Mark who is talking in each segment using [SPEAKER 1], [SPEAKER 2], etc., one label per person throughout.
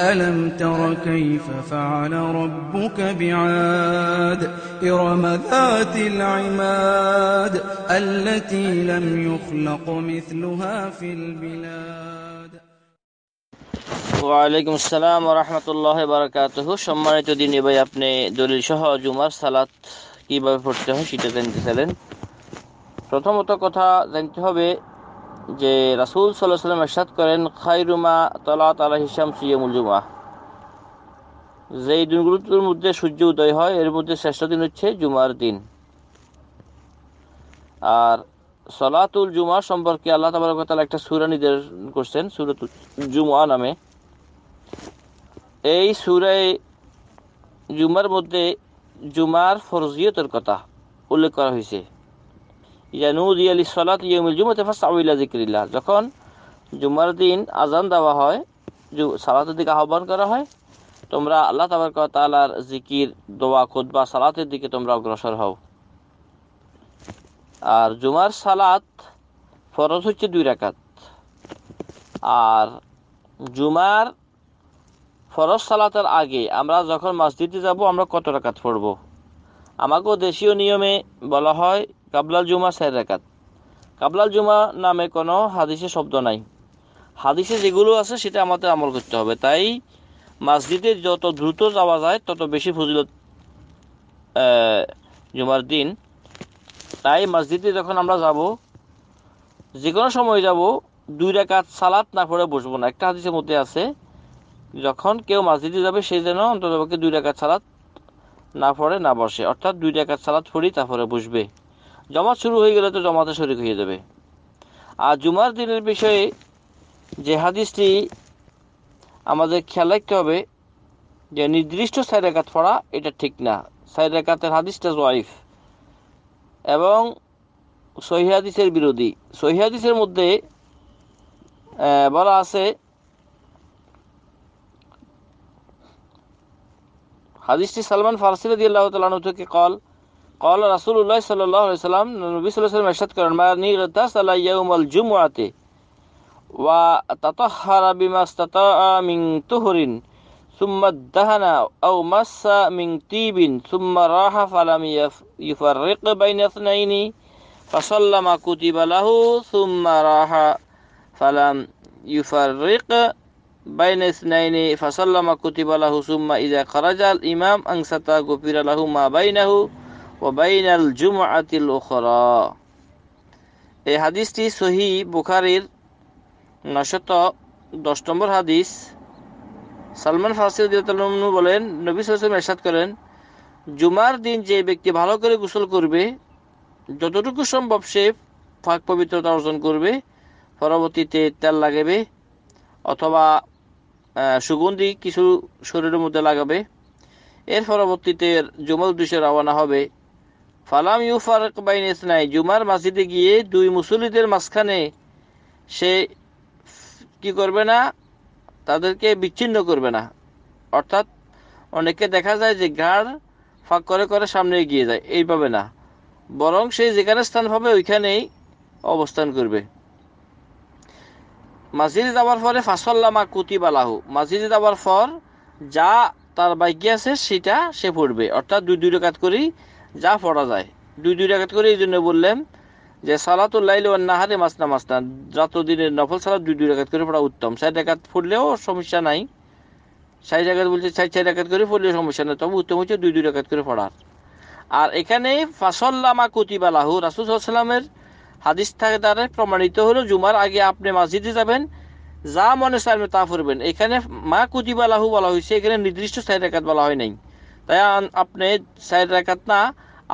[SPEAKER 1] ألم تر كيف فعل ربك بعاد إرم ذات العماد التي لم يخلق مثلها في البلاد ওয়ালাইকুম আসসালাম রহমতুল্লাহ বারকাতহ সম্মানিত দিনী ভাই আপনি দলিল সহ জুমার সালাত কিভাবে পড়তে হয় সেটা জানতে চাইলেন প্রথমত কথা জানতে হবে যে রাসুল সাল্লাহ সাল্লাম এরশাদ করেন খাইরুমা তলা তালা হিসাম সিয়ামুল জুমা যে এই দিনগুলোর মধ্যে সূর্য উদয় হয় এর মধ্যে শ্রেষ্ঠ দিন হচ্ছে জুমার দিন আর সলাতুল জুমা সম্পর্কে আল্লাহ কথা একটা সুরা নির্দেশন করছেন সুরাতুল জুমা নামে এই সুরে জুমার মধ্যে জুমার ফরজিয়তের কথা উল্লেখ করা হয়েছে সালাত যখন জুমার দিন আজান দেওয়া হয় সালাতের দিকে আহ্বান করা হয় তোমরা আল্লাহ তাবারক তালার জিকির দোয়া বা সালাতের দিকে তোমরা অগ্রসর হও আর জুমার সালাত ফরজ হচ্ছে দুই রাকাত আর জুমার ফরজ সালাতের আগে আমরা যখন মসজিদে যাব আমরা কত রাকাত পড়ব আমাকেও দেশীয় নিয়মে বলা হয় কাবলাল জুমা চার রেখাত কাবলাল জুমা নামে কোনো হাদিসে শব্দ নাই হাদিসে যেগুলো আছে সেটা আমাদের আমল করতে হবে তাই মসজিদে যত দ্রুত যাওয়া যায় তত বেশি ফজিলত জুমার দিন তাই মসজিদে যখন আমরা যাব যে কোনো সময় যাব দুই রেখাত সালাত না পড়ে বসবো না একটা হাদিসের মধ্যে আছে যখন কেউ মসজিদে যাবে সে যেন অন্ততপক্ষে দুই রেখাত সালাত না পড়ে না বসে অর্থাৎ দুই রেখাত সালাত পড়ি তারপরে বসবে জমাত শুরু হয়ে গেলে তো জমাতে শরিক হয়ে যাবে আর জুমার দিনের বিষয়ে যে হাদিসটি আমাদের খেয়াল রাখতে হবে যে নির্দিষ্ট সাইড রেখাত পড়া এটা ঠিক না সাইড রেখাতের হাদিসটা ওয়াইফ এবং সহিহাদিসের বিরোধী সহিহাদিসের মধ্যে বলা আছে হাদিসটি সালমান ফারসির দিয়ে আল্লাহ তালু থেকে কল قال رسول الله صلى الله عليه وسلم النبي صلى الله عليه وسلم করেন মানি ماني غتسل يوم الجمعة وتطهر بما استطاع من طهر ثم دهن أو مس من طيب ثم راح فلم يفرق بين اثنين فصلى ما كتب له ثم راح فلم يفرق بين اثنين فصلى ما كتب له ثم إذا خرج الإمام أنصت غفر له ما بينه ওবাইনাল জুমাতিল ওখরা এই হাদিসটি সহি বুখারির নশত দশ নম্বর হাদিস সালমান ফারসিউদ্দিনু বলেন নবী সালাম এরশাদ করেন জুমার দিন যে ব্যক্তি ভালো করে গোসল করবে যতটুকু সম্ভব সে ফাঁক পবিত্রতা অর্জন করবে পরবর্তীতে তেল লাগাবে অথবা সুগন্ধি কিছু শরীরের মধ্যে লাগাবে এর পরবর্তীতে জুমার উদ্দেশ্যে রওনা হবে ফালাম ইউ ফারক বাইন জুমার মাসিদে গিয়ে দুই মুসলিদের মাঝখানে সে কি করবে না তাদেরকে বিচ্ছিন্ন করবে না অর্থাৎ অনেকে দেখা যায় যে গাড় ফাঁক করে করে সামনে এগিয়ে যায় এইভাবে না বরং সে যেখানে স্থান পাবে ওইখানেই অবস্থান করবে মাসিদে যাওয়ার পরে কুতি বালাহু মাসিদে যাওয়ার পর যা তার বাকি আছে সেটা সে পড়বে অর্থাৎ দুই দুই রেখাত করেই যা পড়া যায় দুই দুই রেখাত করে এই জন্য বললেন যে সালাতুল লাইল ওয়ান নাহারে মাসনা মাসনা যত দিনের নফল সালাত দুই দুই রেখাত করে পড়া উত্তম সাত রেখাত পড়লেও সমস্যা নাই ষাট রাখাত বলছে ষাট ষাট রাখাত করে পড়লেও সমস্যা নাই তবে উত্তম হচ্ছে দুই দুই রাখাত করে পড়ার আর এখানে ফাসল্লামা কুতিবালাহু রাসুল সাল্লামের হাদিস থাকে দ্বারা প্রমাণিত হলো জুমার আগে আপনি মসজিদে যাবেন যা মনে চাইবেন তা পড়বেন এখানে মা কুতিবালাহু বলা হয়েছে এখানে নির্দিষ্ট সাইড রাখাত বলা হয় নাই তাই আপনি চার রেখাত না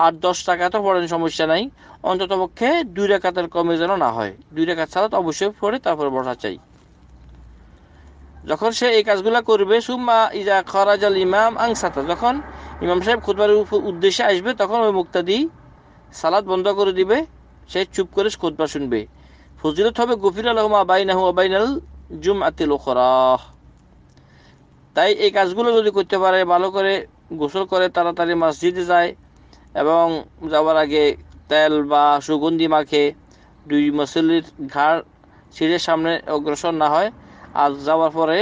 [SPEAKER 1] আর দশ টাকা তো পড়েন সমস্যা নাই অন্তত পক্ষে দুই রেখাতের কমে যেন না হয় দুই ছাড়া তো অবশ্যই পড়ে তারপরে বসা চাই যখন সে এই কাজগুলা করবে সুম্মা ইজা খরাজাল ইমাম আংসাতা যখন ইমাম সাহেব খুদবার উদ্দেশ্যে আসবে তখন ওই মুক্তাদি সালাদ বন্ধ করে দিবে সে চুপ করে খুদবা শুনবে ফজিলত হবে গফির আলহমা বাইনাহু বাইনাল জুম আতিল তাই এই কাজগুলো যদি করতে পারে ভালো করে গোসল করে তাড়াতাড়ি মসজিদে যায় এবং যাওয়ার আগে তেল বা সুগন্ধি মাখে দুই মসলির ঘাড় সিঁড়ির সামনে অগ্রসর না হয় আর যাওয়ার পরে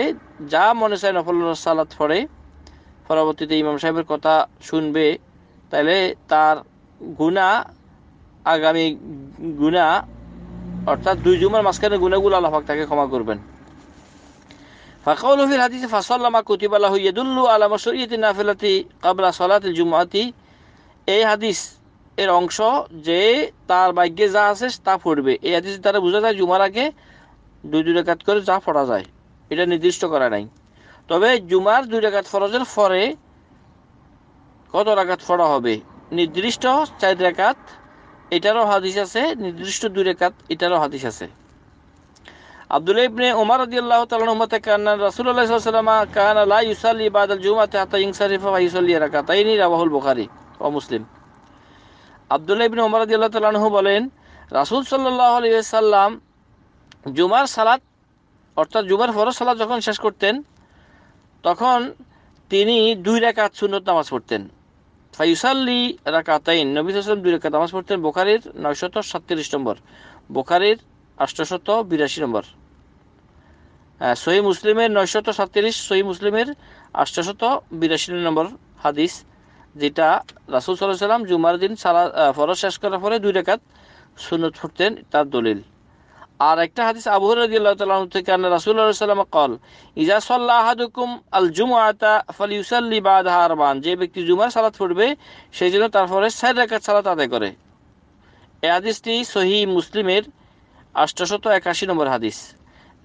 [SPEAKER 1] যা মনে চায় নফল সালাত পড়ে পরবর্তীতে ইমাম সাহেবের কথা শুনবে তাহলে তার গুণা আগামী গুণা অর্থাৎ দুই জুমার মাঝখানে গুণাগুলো আল্লাহাক তাকে ক্ষমা করবেন فقوله في الحديث فصلى ما كتب له يدل على مشروعية النافلة قبل صلاة الجمعة এই হাদিস এর অংশ যে তার ভাগ্যে যা আছে তা ফুটবে এই হাদিস দ্বারা বোঝা যায় জুমার আগে দুই দুই রেখাত করে যা পড়া যায় এটা নির্দিষ্ট করা নাই তবে জুমার দুই রেখাত ফরজের পরে কত রাখাত পড়া হবে নির্দিষ্ট চার রেখাত এটারও হাদিস আছে নির্দিষ্ট দুই রেখাত এটারও হাদিস আছে আব্দুল ইবনে উমর রাদিয়াল্লাহু তাআলা عنهما কানা কান সাল্লাল্লাহু আলাইহি ওয়াসাল্লাম কানা লা ইউসাল্লি হাতা জুমআতি হাত্তা ইনসারিফা ওয়া ইউসাল্লি রাকাতাইনি রাওয়াহুল বুখারী ও মুসলিম আব্দুল ইবনে উমর রাদিয়াল্লাহু তাআলা عنه বলেন রাসূল সাল্লাল্লাহু আলাইহি ওয়াসাল্লাম জুমার সালাত অর্থাৎ জুমার ফরজ সালাত যখন শেষ করতেন তখন তিনি দুই রাকাত সুন্নত নামাজ পড়তেন ফাইসাল্লি রাকাতাইন নবী সাল্লাম দুই রাকাত নামাজ পড়তেন বোখারির নয়শত সাতত্রিশ নম্বর বোখারির আষ্টশত বিরাশি নম্বর সহি মুসলিমের নয়শত সাতত্রিশ সহি মুসলিমের আষ্টশত বিরাশি নম্বর হাদিস যেটা রাসুল সাল্লাহ সাল্লাম জুমার দিন সালা ফরজ শেষ করার পরে দুই রেখাত সুনত ফুটতেন তার দলিল আর একটা হাদিস আবু রাদিয়াল্লাহু তাআলা থেকে আন রাসূলুল্লাহ সাল্লাল্লাহু আলাইহি কল ইজা সাল্লা আহাদুকুম আল জুমআতা ফালিউসাল্লি বাদহা আরবান যে ব্যক্তি জুমার সালাত ফুটবে সেই জন্য তারপরে সাইড রাকাত সালাত আদায় করে এ হাদিসটি সহি মুসলিমের আষ্টশত একাশি নম্বর হাদিস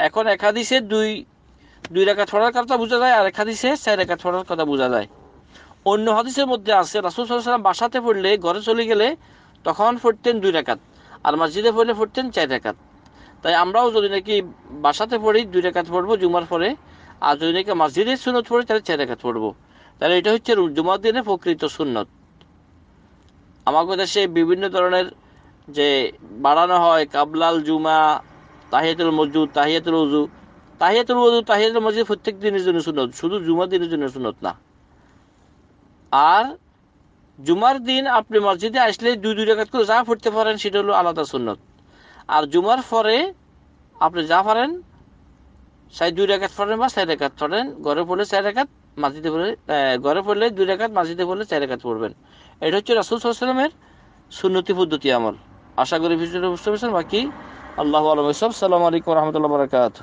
[SPEAKER 1] এখন এক হাদিসে দুই দুই রেখা ছড়ার কথা বোঝা যায় আর এক হাদিসে চার রেখা ছড়ার কথা বোঝা যায় অন্য হাদিসের মধ্যে আছে রাসুল সাল্লাম বাসাতে পড়লে ঘরে চলে গেলে তখন ফুটতেন দুই রেখাত আর মসজিদে পড়লে ফুটতেন চার রেখাত তাই আমরাও যদি নাকি বাসাতে পড়ি দুই রেখাত পড়বো জুমার পরে আর যদি নাকি মসজিদের সুনত পড়ি তাহলে চার রেখাত পড়বো তাহলে এটা হচ্ছে জুমার দিনে প্রকৃত সুনত আমাদের দেশে বিভিন্ন ধরনের যে বাড়ানো হয় কাবলাল জুমা তাহিয়াতুল মজুদ তাহিয়াতুল উজু তাহিয়াতুল উজু তাহিয়াতুল মসজিদ প্রত্যেক দিনের জন্য সুনত শুধু জুমার দিনের জন্য সুনত না আর জুমার দিন আপনি মসজিদে আসলে দুই দুই রেখাত করে যা ফুটতে পারেন সেটা হলো আলাদা সুনত আর জুমার পরে আপনি যা পারেন সাই দুই রেখাত পড়েন বা চার রেখাত পড়েন ঘরে পড়লে চার রেখাত মাসজিদে পড়লে ঘরে পড়লে দুই রেখাত মাসজিদে পড়লে চার রেখাত পড়বেন এটা হচ্ছে রাসুল সাল্লামের সুন্নতি পদ্ধতি আমল আশা করি ভিডিওটা বুঝতে পেরেছেন বাকি আল্লাহ আলম সব সালাম আলাইকুম রহমতুল্লাহ বরকাত